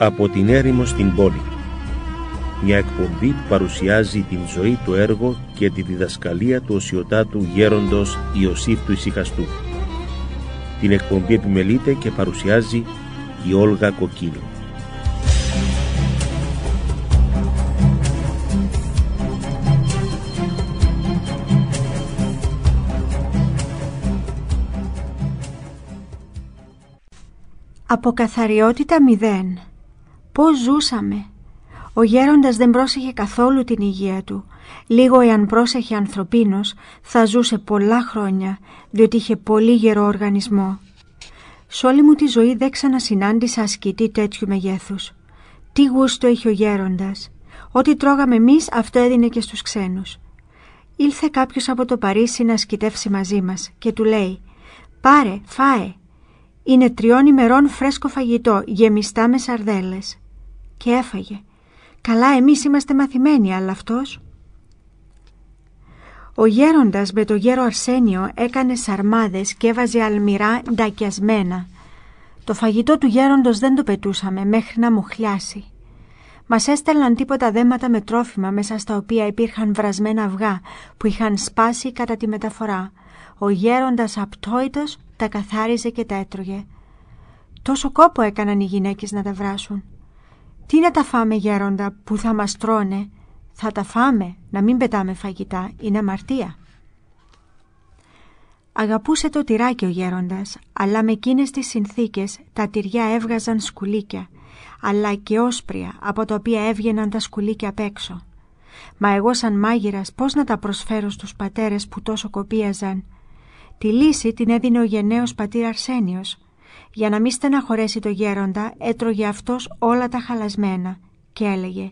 Από την έρημο στην πόλη. Μια εκπομπή που παρουσιάζει την ζωή, του έργο και τη διδασκαλία του οσιωτάτου γέροντος Ιωσήφ του Ισυχαστού. Την εκπομπή επιμελείται και παρουσιάζει η Όλγα Κοκκίνου. Από καθαριότητα μηδέν Πώς ζούσαμε. Ο γέροντας δεν πρόσεχε καθόλου την υγεία του. Λίγο εάν πρόσεχε ανθρωπίνος θα ζούσε πολλά χρόνια, διότι είχε πολύ γερό οργανισμό. Σ' όλη μου τη ζωή δεν ξανασυνάντησα ασκητή τέτοιου μεγέθους. Τι γούστο είχε ο γέροντας. Ό,τι τρώγαμε εμείς αυτό έδινε και στους ξένους. Ήλθε κάποιος από το Παρίσι να ασκητεύσει μαζί μας και του λέει «Πάρε, φάε». Είναι τριών ημερών φρέσκο φαγητό, γεμιστά με σαρδέλες και έφαγε. Καλά εμείς είμαστε μαθημένοι, αλλά αυτός... Ο γέροντας με το γέρο Αρσένιο έκανε σαρμάδες και έβαζε αλμυρά ντακιασμένα. Το φαγητό του γέροντος δεν το πετούσαμε μέχρι να μουχλιάσει. Μας έστελναν τίποτα δέματα με τρόφιμα μέσα στα οποία υπήρχαν βρασμένα αυγά που είχαν σπάσει κατά τη μεταφορά. Ο γέροντας απτόητος τα καθάριζε και τα έτρωγε. Τόσο κόπο έκαναν οι γυναίκες να τα βράσουν. Τι να τα φάμε γέροντα που θα μας τρώνε Θα τα φάμε να μην πετάμε φαγητά Είναι αμαρτία Αγαπούσε το τυράκι ο γέροντας Αλλά με εκείνες τις συνθήκες Τα τυριά έβγαζαν σκουλίκια Αλλά και όσπρια Από τα οποία έβγαιναν τα σκουλίκια απ' έξω Μα εγώ σαν μάγειρας πώς να τα προσφέρω στους πατέρες που τόσο κοπίαζαν Τη λύση την έδινε ο γενναίος πατήρ Αρσένιος για να μην στεναχωρέσει το γέροντα έτρωγε αυτός όλα τα χαλασμένα και έλεγε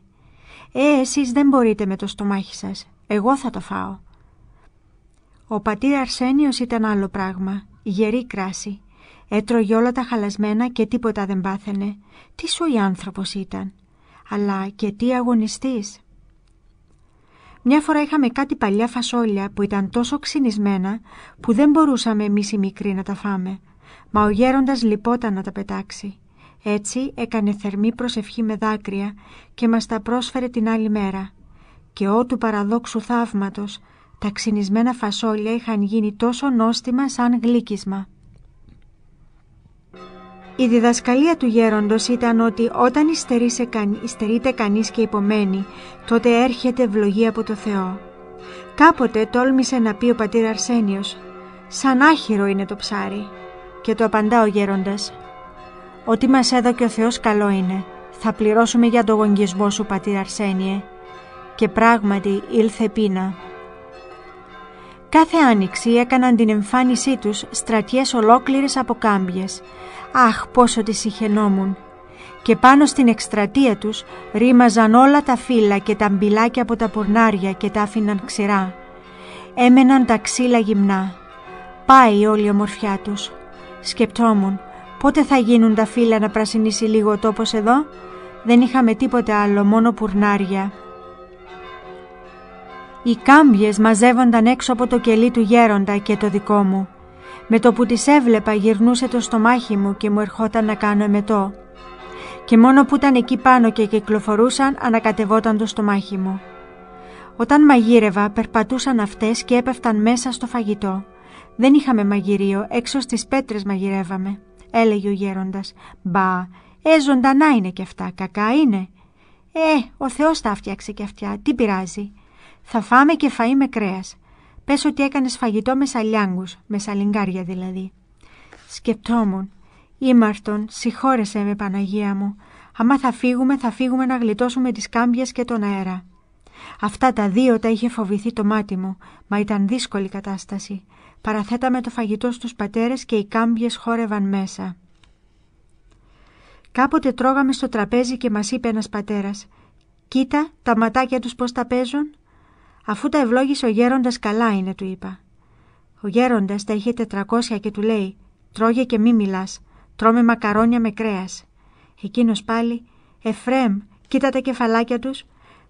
«Ε, εσείς δεν μπορείτε με το στομάχι σας, εγώ θα το φάω». Ο πατήρ Αρσένιος ήταν άλλο πράγμα, γερή κράση. Έτρωγε όλα τα χαλασμένα και τίποτα δεν πάθαινε. Τι σου οι άνθρωπος ήταν, αλλά και τι αγωνιστής. Μια φορά είχαμε κάτι παλιά φασόλια που ήταν τόσο ξυνισμένα που δεν μπορούσαμε εμείς οι μικροί να τα φάμε. Μα ο γέροντας λυπόταν να τα πετάξει. Έτσι έκανε θερμή προσευχή με δάκρυα και μας τα πρόσφερε την άλλη μέρα. Και ό του παραδόξου θαύματος, τα ξυνισμένα φασόλια είχαν γίνει τόσο νόστιμα σαν γλύκισμα. Η διδασκαλία του γέροντος ήταν ότι όταν υστερείται κανείς και υπομένει, τότε έρχεται ευλογία από το Θεό. Κάποτε τόλμησε να πει ο πατήρ Αρσένιος «Σαν άχυρο είναι το ψάρι». Και το απαντά ο γέροντας «Ότι μας έδωκε ο Θεός καλό είναι. Θα πληρώσουμε για τον γονγκισμό σου, πατήρ Αρσένιε». Και πράγματι ήλθε πείνα. Κάθε άνοιξη έκαναν την εμφάνισή τους στρατιές ολόκληρες από κάμπιες. Αχ, πόσο τις συχαινόμουν. Και πάνω στην εκστρατεία τους ρίμαζαν όλα τα φύλλα και τα μπιλάκια από τα πουρνάρια και τα άφηναν ξηρά. Έμεναν τα ξύλα γυμνά. Πάει όλη η ομορφιά τους. Σκεπτόμουν πότε θα γίνουν τα φύλλα να πρασινίσει λίγο ο τόπος εδώ. Δεν είχαμε τίποτε άλλο, μόνο πουρνάρια. Οι κάμπιες μαζεύονταν έξω από το κελί του γέροντα και το δικό μου. Με το που τις έβλεπα γυρνούσε το στομάχι μου και μου ερχόταν να κάνω εμετό. Και μόνο που ήταν εκεί πάνω και κυκλοφορούσαν ανακατεβόταν το στομάχι μου. Όταν μαγείρευα περπατούσαν αυτές και έπεφταν μέσα στο φαγητό. Δεν είχαμε μαγειρίο, έξω στις πέτρες μαγειρεύαμε, έλεγε ο γέροντας. Μπα, ε, ζωντανά είναι και αυτά, κακά είναι. Ε, ο Θεός τα φτιάξε και αυτιά, τι πειράζει. Θα φάμε και φαΐ με κρέας. Πες ότι έκανες φαγητό με σαλιάγκους, με σαλιγκάρια δηλαδή. Σκεπτόμουν. Ήμαρτον, συγχώρεσέ με Παναγία μου. Αμά θα φύγουμε, θα φύγουμε να γλιτώσουμε τις κάμπιες και τον αέρα. Αυτά τα δύο τα είχε φοβηθεί το μάτι μου, μα ήταν δύσκολη κατάσταση. Παραθέταμε το φαγητό στους πατέρες και οι κάμπιες χόρευαν μέσα. Κάποτε τρώγαμε στο τραπέζι και μας είπε ένας πατέρας «Κοίτα τα ματάκια τους πώς τα παίζουν». Αφού τα ευλόγησε ο γέροντας καλά είναι, του είπα. Ο γέροντας τα είχε τετρακόσια και του λέει «Τρώγε και μη μιλάς, τρώμε μακαρόνια με κρέας». Εκείνος πάλι «Εφρέμ, κοίτα τα κεφαλάκια τους,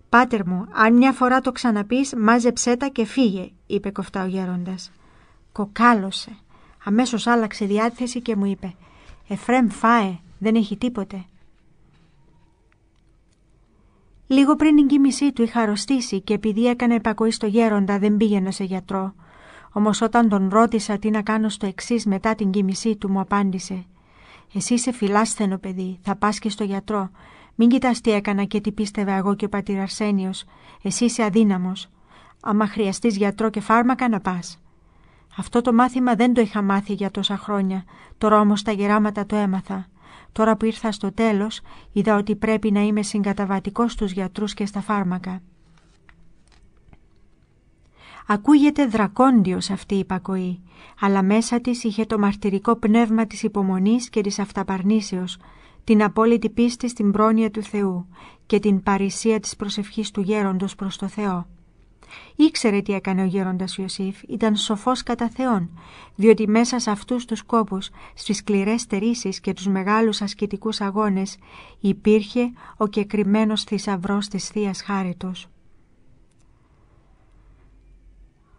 «Πάτερ μου, αν μια φορά το ξαναπείς, μάζεψέ τα και φύγε», είπε κοφτά ο γέροντας. Κοκάλωσε. Αμέσως άλλαξε διάθεση και μου είπε «Εφρέμ φάε, δεν έχει τίποτε». Λίγο πριν την κοίμησή του είχα αρρωστήσει και επειδή έκανε επακοή στο γέροντα δεν πήγαινα σε γιατρό. Όμως όταν τον ρώτησα τι να κάνω στο εξής μετά την κοίμησή του μου απάντησε «Εσύ είσαι φιλάσθενο παιδί, θα πας και στο γιατρό μην κοιτάς τι έκανα και τι πίστευα εγώ και ο πατήρ Αρσένιος. Εσύ είσαι αδύναμος. Άμα χρειαστείς γιατρό και φάρμακα να πας. Αυτό το μάθημα δεν το είχα μάθει για τόσα χρόνια. Τώρα όμως τα γεράματα το έμαθα. Τώρα που ήρθα στο τέλος, είδα ότι πρέπει να είμαι συγκαταβατικός στους γιατρούς και στα φάρμακα. Ακούγεται δρακόντιος αυτή η υπακοή, αλλά μέσα της είχε το μαρτυρικό πνεύμα της υπομονής και της αυταπαρνήσεως την απόλυτη πίστη στην πρόνοια του Θεού και την παρησία της προσευχής του γέροντος προς το Θεό. Ήξερε τι έκανε ο γέροντας Ιωσήφ, ήταν σοφός κατά Θεόν, διότι μέσα σε αυτούς τους κόπους, στις σκληρές στερήσεις και τους μεγάλους ασκητικούς αγώνες, υπήρχε ο κεκριμένος θησαυρός της Θείας Χάριτος.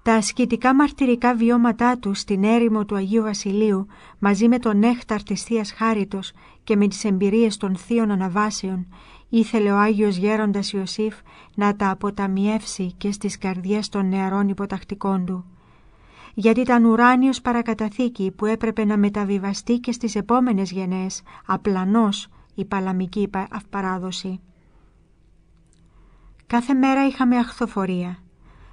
Τα ασκητικά μαρτυρικά βιώματά τους στην έρημο του Αγίου Βασιλείου μαζί με τον νέχταρ της Θείας Χάριτος και με τις εμπειρίες των θείων αναβάσεων ήθελε ο Άγιος Γέροντας Ιωσήφ να τα αποταμιεύσει και στις καρδιές των νεαρών υποτακτικών του. Γιατί ήταν ουράνιος παρακαταθήκη που έπρεπε να μεταβιβαστεί και στις επόμενες γενναίες απλανώς η παλαμική αυπαράδοση. Κάθε μέρα είχαμε αχθοφορία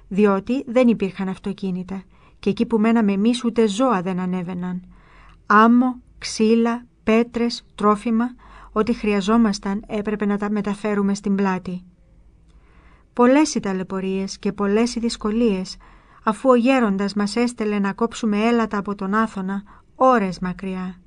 διότι δεν υπήρχαν αυτοκίνητα και εκεί που μέναμε εμείς ούτε ζώα δεν ανέβαιναν. Άμμο, ξύλα, πέτρες, τρόφιμα, ό,τι χρειαζόμασταν έπρεπε να τα μεταφέρουμε στην πλάτη. Πολλές οι ταλαιπωρίες και πολλές οι δυσκολίες, αφού ο γέροντας μας έστελε να κόψουμε έλατα από τον Άθωνα, ώρες μακριά.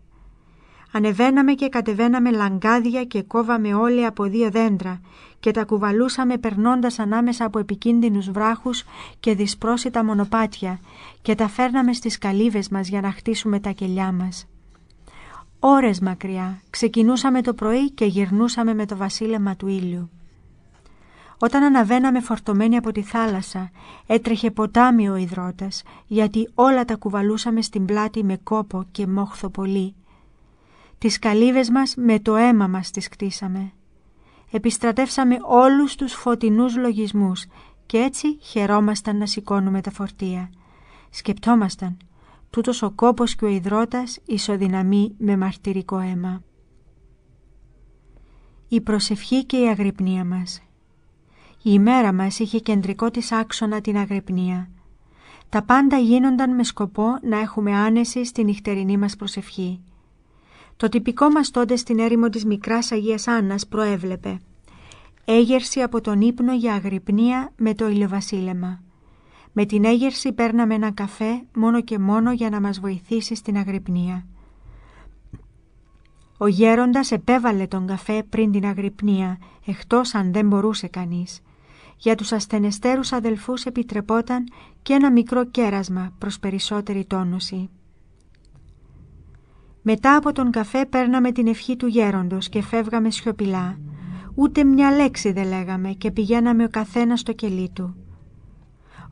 Ανεβαίναμε και κατεβαίναμε λαγκάδια και κόβαμε όλοι από δύο δέντρα και τα κουβαλούσαμε περνώντας ανάμεσα από επικίνδυνους βράχους και δυσπρόσιτα μονοπάτια και τα φέρναμε στις καλύβες μας για να χτίσουμε τα κελιά μας. Ώρες μακριά ξεκινούσαμε το πρωί και γυρνούσαμε με το βασίλεμα του ήλιου. Όταν αναβαίναμε φορτωμένοι από τη θάλασσα, έτρεχε ποτάμι ο υδρότας, γιατί όλα τα κουβαλούσαμε στην πλάτη με κόπο και μόχθο πολύ. Τις καλύβες μας με το αίμα μας τις κτίσαμε επιστρατεύσαμε όλους τους φωτεινούς λογισμούς και έτσι χαιρόμασταν να σηκώνουμε τα φορτία. Σκεπτόμασταν, τούτος ο κόπος και ο υδρότας ισοδυναμεί με μαρτυρικό αίμα. Η προσευχή και η αγρυπνία μας Η ημέρα μας είχε κεντρικό της άξονα την αγρυπνία. Τα πάντα γίνονταν με σκοπό να έχουμε άνεση στη νυχτερινή μας προσευχή. Το τυπικό μας τότε στην έρημο της μικράς Αγίας Άννας προέβλεπε έγερση από τον ύπνο για αγρυπνία με το ηλιοβασίλεμα. Με την έγερση παίρναμε ένα καφέ μόνο και μόνο για να μας βοηθήσει στην αγρυπνία. Ο γέροντας επέβαλε τον καφέ πριν την αγρυπνία, εκτός αν δεν μπορούσε κανείς. Για τους ασθενεστέρους αδελφούς επιτρεπόταν και ένα μικρό κέρασμα προς περισσότερη τόνωση. Μετά από τον καφέ παίρναμε την ευχή του γέροντος και φεύγαμε σιωπηλά. Ούτε μια λέξη δεν λέγαμε και πηγαίναμε ο καθένας στο κελί του.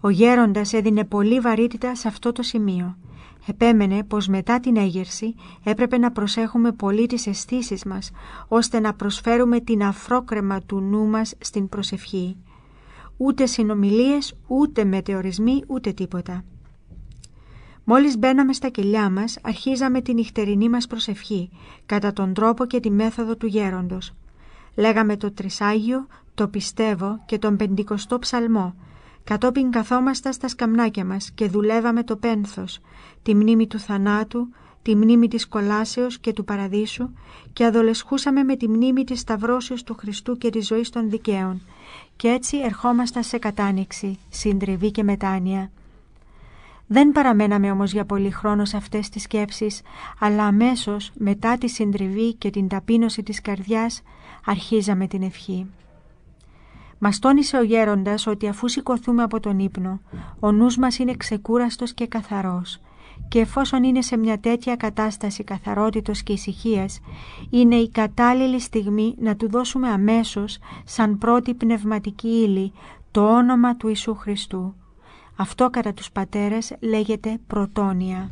Ο γέροντας έδινε πολύ βαρύτητα σε αυτό το σημείο. Επέμενε πως μετά την έγερση έπρεπε να προσέχουμε πολύ τις αισθήσεις μας, ώστε να προσφέρουμε την αφρόκρεμα του νου μας στην προσευχή. Ούτε συνομιλίες, ούτε μετεωρισμοί, ούτε τίποτα. Μόλις μπαίναμε στα κελιά μας, αρχίζαμε τη νυχτερινή μας προσευχή, κατά τον τρόπο και τη μέθοδο του γέροντος. Λέγαμε το Τρισάγιο, το Πιστεύω και τον Πεντηκοστό Ψαλμό. Κατόπιν καθόμασταν στα σκαμνάκια μας και δουλεύαμε το πένθος, τη μνήμη του θανάτου, τη μνήμη της κολάσεως και του παραδείσου και αδολεσχούσαμε με τη μνήμη της σταυρώσεως του Χριστού και της ζωής των δικαίων. Και έτσι ερχόμασταν σε κατάνοιξη, συντριβή και μετάνοια. Δεν παραμέναμε όμως για πολύ χρόνο σε αυτές τις σκέψεις, αλλά αμέσως μετά τη συντριβή και την ταπείνωση της καρδιάς αρχίζαμε την ευχή. Μας τόνισε ο γέροντας ότι αφού σηκωθούμε από τον ύπνο, ο νους μας είναι ξεκούραστος και καθαρός. Και εφόσον είναι σε μια τέτοια κατάσταση καθαρότητος και ησυχίας, είναι η κατάλληλη στιγμή να του δώσουμε αμέσως, σαν πρώτη πνευματική ύλη, το όνομα του Ιησού Χριστού, αυτό κατά τους πατέρες λέγεται πρωτόνια.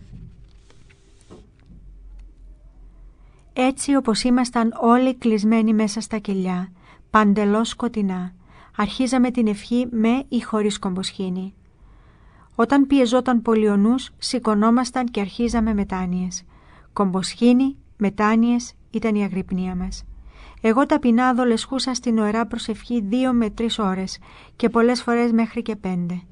Έτσι όπως ήμασταν όλοι κλεισμένοι μέσα στα κελιά, παντελώς σκοτεινά, αρχίζαμε την ευχή με ή χωρίς κομποσχήνη. Όταν πιεζόταν πολιονούς, σηκωνόμασταν και αρχίζαμε μετάνοιες. Κομποσχήνη, μετάνοιες ήταν η αγρυπνία μας. Εγώ ταπεινά δολεσχούσα στην ωερά προσευχή δύο με τρεις ώρες και πολλές φορές μέχρι και πέντε.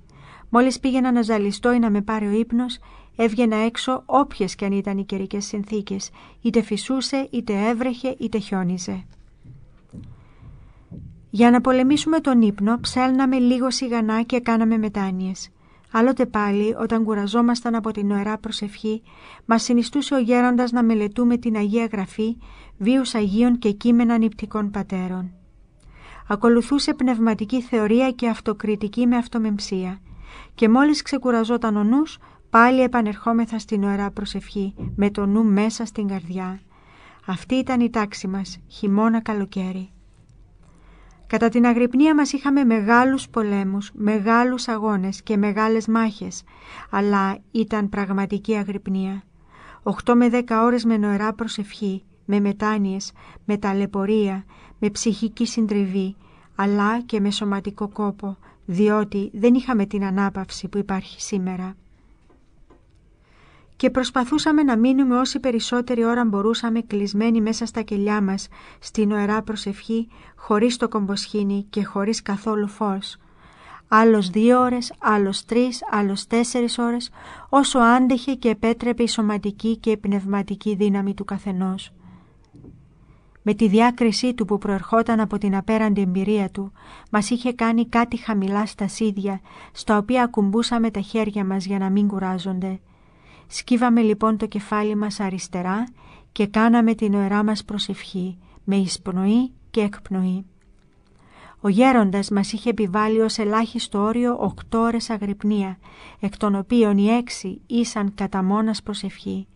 Μόλις πήγαινα να ζαλιστώ ή να με πάρει ο ύπνος, έβγαινα έξω όποιες και αν ήταν οι καιρικές συνθήκες, είτε φυσούσε, είτε έβρεχε, είτε χιόνιζε. Για να πολεμήσουμε τον ύπνο ψέλναμε λίγο σιγανά και κάναμε μετάνοιες. Άλλοτε πάλι, όταν κουραζόμασταν από την νοερά προσευχή, μας συνιστούσε ο γέροντας να μελετούμε την Αγία Γραφή, βίους Αγίων και κείμενα νηπτικών πατέρων. Ακολουθούσε πνευματική θεωρία και αυτοκριτική με αυτομεμψία – και μόλις ξεκουραζόταν ο νους, πάλι επανερχόμεθα στην ωραία προσευχή, με το νου μέσα στην καρδιά. Αυτή ήταν η τάξη μας, χειμώνα καλοκαίρι. Κατά την αγρυπνία μας είχαμε μεγάλους πολέμους, μεγάλους αγώνες και μεγάλες μάχες, αλλά ήταν πραγματική αγρυπνία. 8 με 10 ώρες με νοερά προσευχή, με μετάνοιες, με ταλαιπωρία, με ψυχική συντριβή, αλλά και με σωματικό κόπο, διότι δεν είχαμε την ανάπαυση που υπάρχει σήμερα. Και προσπαθούσαμε να μείνουμε όση περισσότερη ώρα μπορούσαμε κλεισμένοι μέσα στα κελιά μας, στην ωερά προσευχή, χωρίς το κομποσχήνι και χωρίς καθόλου φως. Άλλος δύο ώρες, άλλος τρεις, άλλος τέσσερις ώρες, όσο άντεχε και επέτρεπε η σωματική και η πνευματική δύναμη του καθενός με τη διάκρισή του που προερχόταν από την απέραντη εμπειρία του, μας είχε κάνει κάτι χαμηλά στα σίδια, στα οποία ακουμπούσαμε τα χέρια μας για να μην κουράζονται. Σκύβαμε λοιπόν το κεφάλι μας αριστερά και κάναμε την ωερά μας προσευχή, με εισπνοή και εκπνοή. Ο γέροντας μας είχε επιβάλει ως ελάχιστο όριο οκτώ ώρες αγρυπνία, εκ των οποίων οι έξι ήσαν κατά μόνας προσευχή.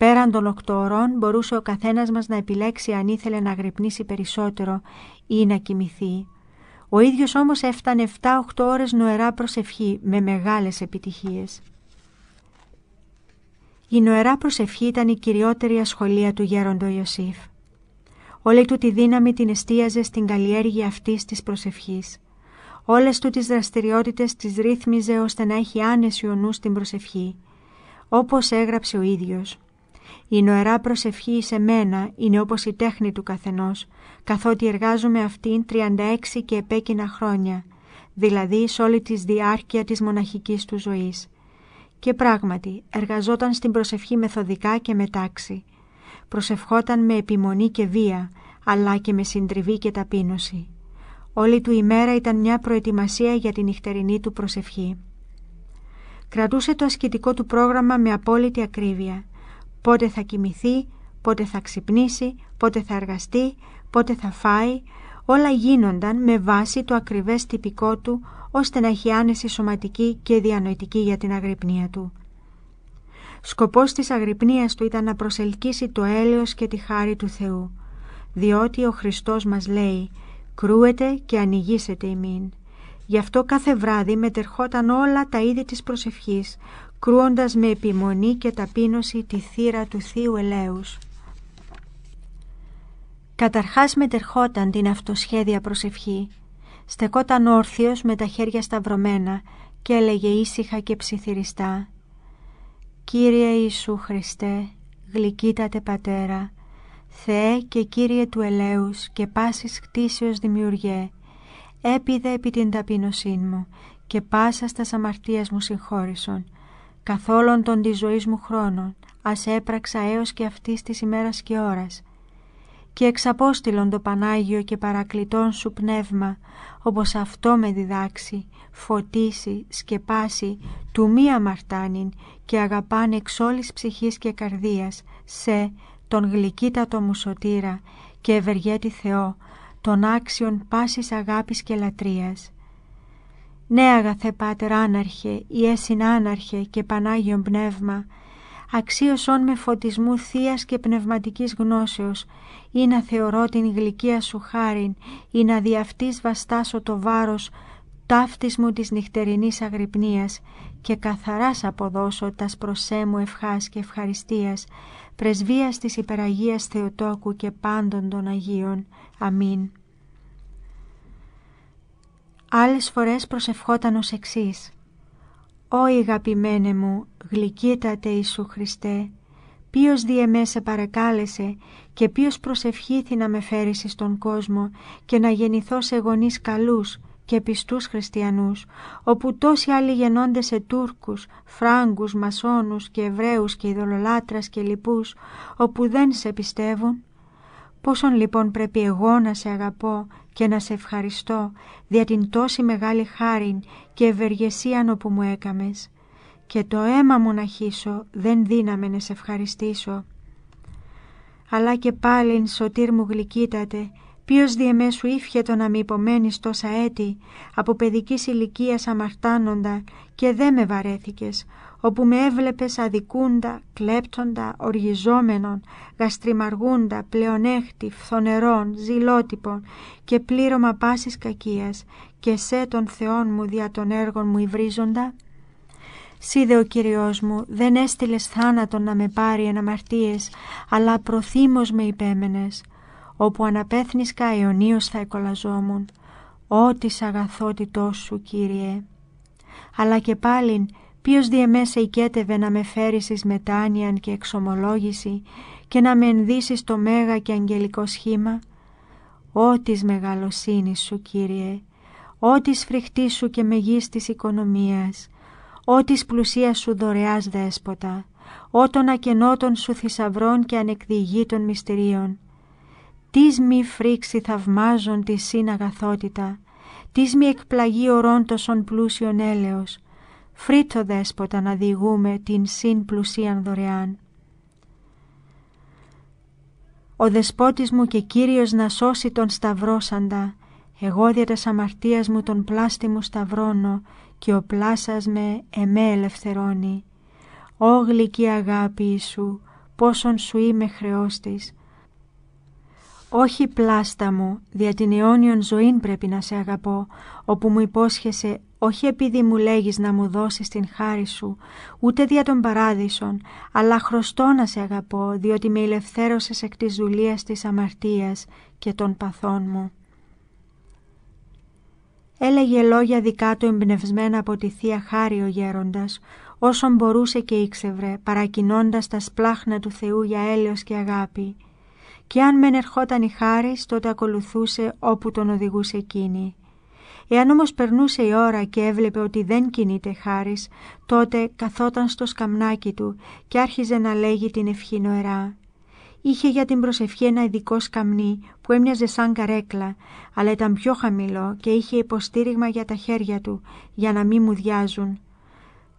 Πέραν των οκτώ ωρών μπορούσε ο καθένας μας να επιλέξει αν ήθελε να γρυπνήσει περισσότερο ή να κοιμηθεί. Ο ίδιος όμως έφτανε 7-8 ώρες νοερά προσευχή με μεγάλες επιτυχίες. Η νοερά προσευχή ήταν η κυριότερη ασχολία του γέροντο Ιωσήφ. Όλη του τη δύναμη την εστίαζε στην καλλιέργεια αυτής της προσευχής. Όλες του τις δραστηριότητες τις ρύθμιζε ώστε να έχει άνεση ο νους στην προσευχή, όπως έγραψε ο ίδιος. Η νοερά προσευχή σε μένα είναι όπως η τέχνη του καθενός, καθότι εργάζομαι αυτήν 36 και επέκεινα χρόνια, δηλαδή σε όλη τη διάρκεια της μοναχικής του ζωής. Και πράγματι, εργαζόταν στην προσευχή μεθοδικά και με τάξη. Προσευχόταν με επιμονή και βία, αλλά και με συντριβή και ταπείνωση. Όλη του ημέρα ήταν μια προετοιμασία για την νυχτερινή του προσευχή. Κρατούσε το ασκητικό του πρόγραμμα με απόλυτη ακρίβεια πότε θα κοιμηθεί, πότε θα ξυπνήσει, πότε θα εργαστεί, πότε θα φάει, όλα γίνονταν με βάση το ακριβές τυπικό του, ώστε να έχει άνεση σωματική και διανοητική για την αγρυπνία του. Σκοπός της αγρυπνίας του ήταν να προσελκύσει το έλεος και τη χάρη του Θεού, διότι ο Χριστός μας λέει «Κρούεται και ανοιγήσετε ημίν». Γι' αυτό κάθε βράδυ μετερχόταν όλα τα είδη της προσευχής, κρούοντας με επιμονή και ταπείνωση τη θύρα του Θείου Ελέους. Καταρχάς μετερχόταν την αυτοσχέδια προσευχή. Στεκόταν όρθιος με τα χέρια σταυρωμένα και έλεγε ήσυχα και ψιθυριστά «Κύριε Ιησού Χριστέ, γλυκύτατε Πατέρα, Θεέ και Κύριε του Ελέους και πάσης κτίσεως δημιουργέ, έπιδε επί την ταπείνωσή μου και πάσα στα αμαρτίας μου συγχώρησον, καθόλων των της ζωής μου χρόνων, ας έπραξα έως και αυτής της ημέρας και ώρας. Και εξαπόστηλον το Πανάγιο και παρακλητών σου πνεύμα, όπως αυτό με διδάξει, φωτίσει, σκεπάσει, του μία μαρτάνιν και αγαπάν εξ όλης ψυχής και καρδίας, σε τον γλυκύτατο μου σωτήρα και ευεργέτη Θεό, τον άξιον πάσης αγάπης και λατρείας ναι αγαθέ Πάτερ άναρχε, Ιέσυν άναρχε και Πανάγιον Πνεύμα, αξίωσον με φωτισμού θείας και πνευματικής γνώσεως, ή να θεωρώ την γλυκία σου χάριν, ή να δι' βαστάσω το βάρος ταύτης μου της νυχτερινής αγρυπνίας και καθαράς αποδώσω τας προσέμου μου ευχάς και ευχαριστίας, πρεσβείας της υπεραγίας Θεοτόκου και πάντων των Αγίων. Αμήν. Άλλες φορές προσευχόταν ως εξής «Ω αγαπημένε μου, γλυκύτατε Ιησού Χριστέ, ποιος διεμέ σε παρακάλεσε και ποιος προσευχήθη να με φέρεις στον κόσμο και να γεννηθώ σε γονείς καλούς και πιστούς χριστιανούς, όπου τόσοι άλλοι γεννώνται σε Τούρκους, Φράγκους, Μασόνους και Εβραίους και Ιδωλολάτρας και λοιπούς, όπου δεν σε πιστεύουν, Πόσον λοιπόν πρέπει εγώ να σε αγαπώ και να σε ευχαριστώ δια την τόση μεγάλη χάριν και ευεργεσίαν όπου μου έκαμες και το αίμα μου να χύσω δεν δύναμε να σε ευχαριστήσω. Αλλά και πάλιν σωτήρ μου γλυκύτατε, ποιος διεμέσου ήφχε το να μη υπομένεις τόσα έτη, από παιδικής ηλικίας αμαρτάνοντα και δε με βαρέθηκες, όπου με έβλεπες αδικούντα, κλέπτοντα, οργιζόμενον, γαστριμαργούντα, πλεονέχτη, φθονερών, ζηλότυπον και πλήρωμα πάσης κακίας και σε τον θεών μου δια των έργων μου υβρίζοντα. Σίδε ο Κυριός μου, δεν έστειλες θάνατον να με πάρει εν αμαρτίες, αλλά προθύμως με υπέμενες, όπου αναπέθνησκα αιωνίως θα εκολαζόμουν, ό,τι σ' αγαθότητός σου Κύριε. Αλλά και πάλιν ποιος διεμέσα εικέτευε να με φέρεις μετάνοιαν και εξομολόγηση και να με ενδύσεις το μέγα και αγγελικό σχήμα, ό της μεγαλοσύνης σου Κύριε, ό της φρικτής σου και μεγής της οικονομίας, ό της πλουσίας σου δωρεάς δέσποτα, ό των ακενότων σου θησαυρών και ανεκδηγήτων μυστηρίων, Τις μη φρίξη θαυμάζον τη σύν αγαθότητα, τις μη εκπλαγεί ορών πλούσιον έλεος, φρίτο δέσποτα να διηγούμε την συν πλουσίαν δωρεάν. Ο δεσπότης μου και Κύριος να σώσει τον σταυρόσαντα, εγώ δια της αμαρτίας μου τον πλάστη μου σταυρώνω και ο πλάσας με εμέ ελευθερώνει. Ω γλυκή αγάπη Ιησού, πόσον σου είμαι χρεός της. Όχι πλάστα μου, δια την αιώνιον ζωήν πρέπει να σε αγαπώ, όπου μου υπόσχεσαι όχι επειδή μου λέγεις να μου δώσεις την χάρη σου, ούτε δια των παράδεισων, αλλά χρωστώ να σε αγαπώ, διότι με ελευθέρωσες εκ της δουλείας της αμαρτίας και των παθών μου. Έλεγε λόγια δικά του εμπνευσμένα από τη Θεία Χάρη ο γέροντας, όσον μπορούσε και ήξευρε, παρακινώντας τα σπλάχνα του Θεού για έλεος και αγάπη. Και αν μεν ερχόταν η χάρη, τότε ακολουθούσε όπου τον οδηγούσε εκείνη. Εάν όμως περνούσε η ώρα και έβλεπε ότι δεν κινείται Χάρης, τότε καθόταν στο σκαμνάκι του και άρχιζε να λέγει την ευχή νοερά. Είχε για την προσευχή ένα ειδικό σκαμνί που έμοιαζε σαν καρέκλα, αλλά ήταν πιο χαμηλό και είχε υποστήριγμα για τα χέρια του, για να μην μουδιάζουν.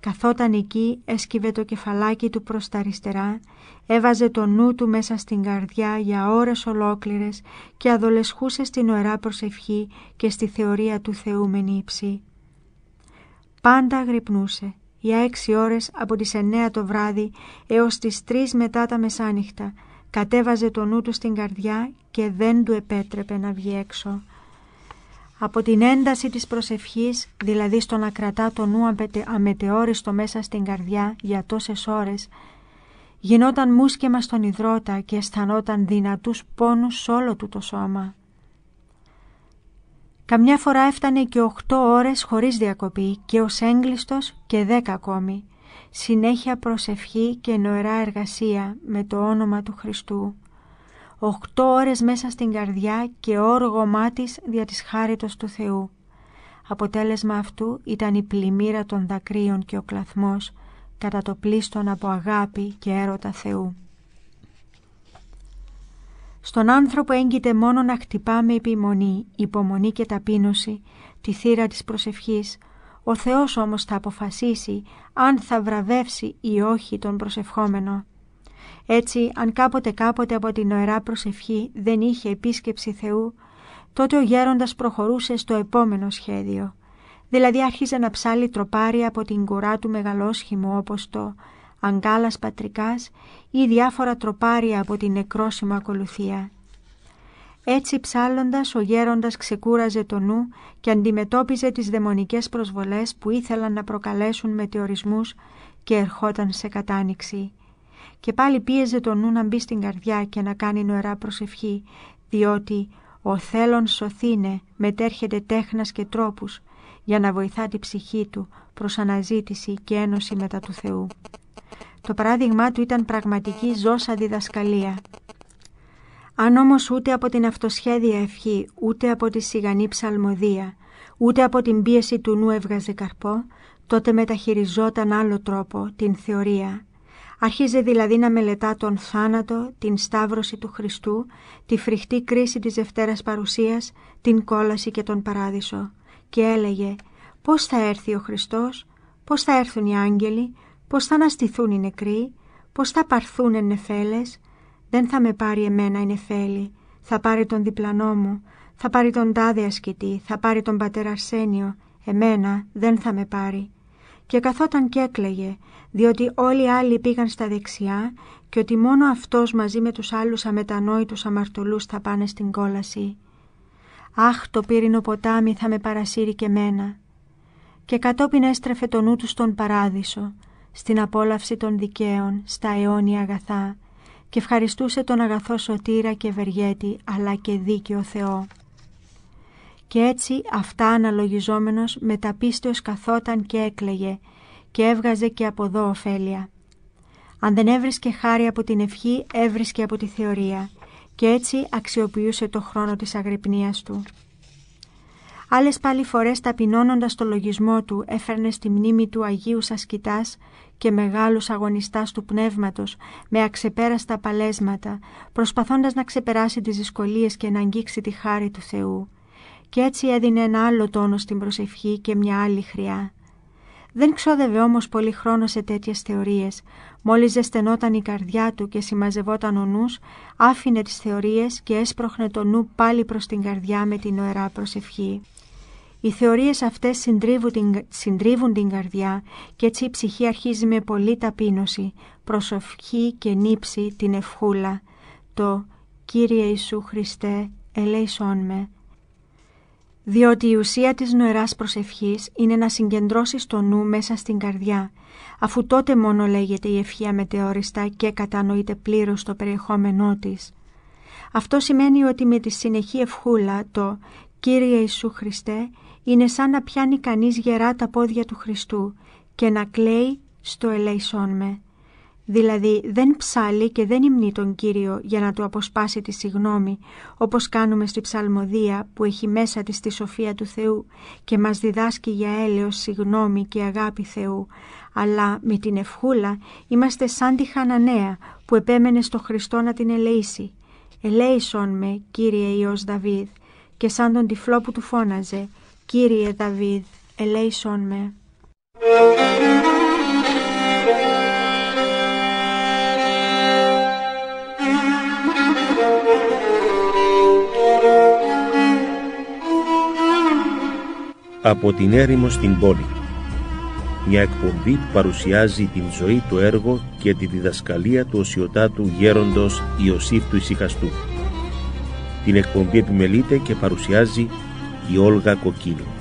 Καθόταν εκεί, έσκυβε το κεφαλάκι του προς τα αριστερά, έβαζε το νου του μέσα στην καρδιά για ώρες ολόκληρες και αδολεσχούσε στην ωραία προσευχή και στη θεωρία του Θεού Υψή. Πάντα γρυπνούσε για έξι ώρες από τις εννέα το βράδυ έως τις τρεις μετά τα μεσάνυχτα. Κατέβαζε το νου του στην καρδιά και δεν του επέτρεπε να βγει έξω από την ένταση της προσευχής, δηλαδή στο να κρατά το νου αμετεόριστο μέσα στην καρδιά για τόσες ώρες, γινόταν μουσκεμα στον υδρότα και αισθανόταν δυνατούς πόνους σε όλο του το σώμα. Καμιά φορά έφτανε και οχτώ ώρες χωρίς διακοπή και ως έγκλειστος και δέκα ακόμη. Συνέχεια προσευχή και νοερά εργασία με το όνομα του Χριστού οκτώ ώρες μέσα στην καρδιά και όργωμά της δια της χάριτος του Θεού. Αποτέλεσμα αυτού ήταν η πλημμύρα των δακρύων και ο κλαθμός κατά το πλήστον από αγάπη και έρωτα Θεού. Στον άνθρωπο έγκυται μόνο να χτυπά με επιμονή, υπομονή και ταπείνωση τη θύρα της προσευχής. Ο Θεός όμως θα αποφασίσει αν θα βραβεύσει ή όχι τον προσευχόμενο. Έτσι, αν κάποτε κάποτε από την νοερά προσευχή δεν είχε επίσκεψη Θεού, τότε ο γέροντας προχωρούσε στο επόμενο σχέδιο. Δηλαδή άρχιζε να ψάλει τροπάρια από την κουρά του μεγαλόσχημου όπως το «Αγκάλας Πατρικάς» ή διάφορα τροπάρια από την νεκρόσιμο ακολουθία. Έτσι ψάλλοντας ο γέροντας ξεκούραζε το νου και αντιμετώπιζε τις δαιμονικές προσβολές που ήθελαν να προκαλέσουν μετεωρισμούς και ερχόταν σε κατάνοιξη και πάλι πίεζε το νου να μπει στην καρδιά και να κάνει νοερά προσευχή, διότι «Ο θέλων σωθήνε, μετέρχεται τέχνας και τρόπους» για να βοηθά τη ψυχή του προς αναζήτηση και ένωση μετά του Θεού. Το παράδειγμά του ήταν πραγματική ζώσα διδασκαλία. Αν όμως ούτε από την αυτοσχέδια ευχή, ούτε από τη σιγανή ψαλμοδία, ούτε από την πίεση του νου έβγαζε καρπό, τότε μεταχειριζόταν άλλο τρόπο την θεωρία Αρχίζει δηλαδή να μελετά τον θάνατο, την σταύρωση του Χριστού, τη φρικτή κρίση της Δευτέρας Παρουσίας, την κόλαση και τον Παράδεισο. Και έλεγε πώς θα έρθει ο Χριστός, πώς θα έρθουν οι άγγελοι, πώς θα αναστηθούν οι νεκροί, πώς θα παρθούν οι νεφέλες. Δεν θα με πάρει εμένα η νεφέλη, θα πάρει τον διπλανό μου, θα πάρει τον τάδε ασκητή, θα πάρει τον πατέρα Αρσένιο, εμένα δεν θα με πάρει και καθόταν και έκλαιγε, διότι όλοι οι άλλοι πήγαν στα δεξιά και ότι μόνο αυτός μαζί με τους άλλους αμετανόητους αμαρτωλούς θα πάνε στην κόλαση. «Αχ, το πύρινο ποτάμι θα με παρασύρει και μένα» και κατόπιν έστρεφε το νου του στον παράδεισο, στην απόλαυση των δικαίων, στα αιώνια αγαθά και ευχαριστούσε τον αγαθό σωτήρα και βεργέτη, αλλά και δίκαιο Θεό και έτσι αυτά αναλογιζόμενος μεταπίστεως καθόταν και έκλαιγε και έβγαζε και από εδώ ωφέλεια. Αν δεν έβρισκε χάρη από την ευχή, έβρισκε από τη θεωρία και έτσι αξιοποιούσε το χρόνο της αγρυπνίας του. Άλλες πάλι φορές ταπεινώνοντας το λογισμό του έφερνε στη μνήμη του Αγίου Σασκητάς και μεγάλους αγωνιστάς του πνεύματος με αξεπέραστα παλέσματα, προσπαθώντας να ξεπεράσει τις δυσκολίες και να αγγίξει τη χάρη του Θεού και έτσι έδινε ένα άλλο τόνο στην προσευχή και μια άλλη χρειά. Δεν ξόδευε όμως πολύ χρόνο σε τέτοιες θεωρίες. Μόλις ζεσθενόταν η καρδιά του και συμμαζευόταν ο νους, άφηνε τις θεωρίες και έσπροχνε το νου πάλι προς την καρδιά με την νοερά προσευχή. Οι θεωρίες αυτές συντρίβουν την, καρδιά και έτσι η ψυχή αρχίζει με πολλή ταπείνωση, προσευχή και νύψη την ευχούλα. Το «Κύριε Ιησού Χριστέ, ελέησόν με» διότι η ουσία της νοεράς προσευχής είναι να συγκεντρώσεις το νου μέσα στην καρδιά, αφού τότε μόνο λέγεται η ευχή αμετεόριστα και κατανοείται πλήρως το περιεχόμενό της. Αυτό σημαίνει ότι με τη συνεχή ευχούλα το «Κύριε Ιησού Χριστέ» είναι σαν να πιάνει κανείς γερά τα πόδια του Χριστού και να κλαίει στο «Ελέησόν με» δηλαδή δεν ψάλει και δεν υμνεί τον Κύριο για να του αποσπάσει τη συγνώμη, όπως κάνουμε στη ψαλμοδία που έχει μέσα της τη σοφία του Θεού και μας διδάσκει για έλεος συγνώμη και αγάπη Θεού, αλλά με την ευχούλα είμαστε σαν τη Χαναναία που επέμενε στο Χριστό να την ελεήσει. «Ελέησον με, Κύριε Υιός Δαβίδ» και σαν τον τυφλό που του φώναζε «Κύριε Δαβίδ, ελέησον με». Από την έρημο στην πόλη. Μια εκπομπή που παρουσιάζει την ζωή, του έργο και τη διδασκαλία του οσιωτάτου γέροντος Ιωσήφ του Ισυχαστού. Την εκπομπή επιμελείται και παρουσιάζει η Όλγα Κοκκίνου.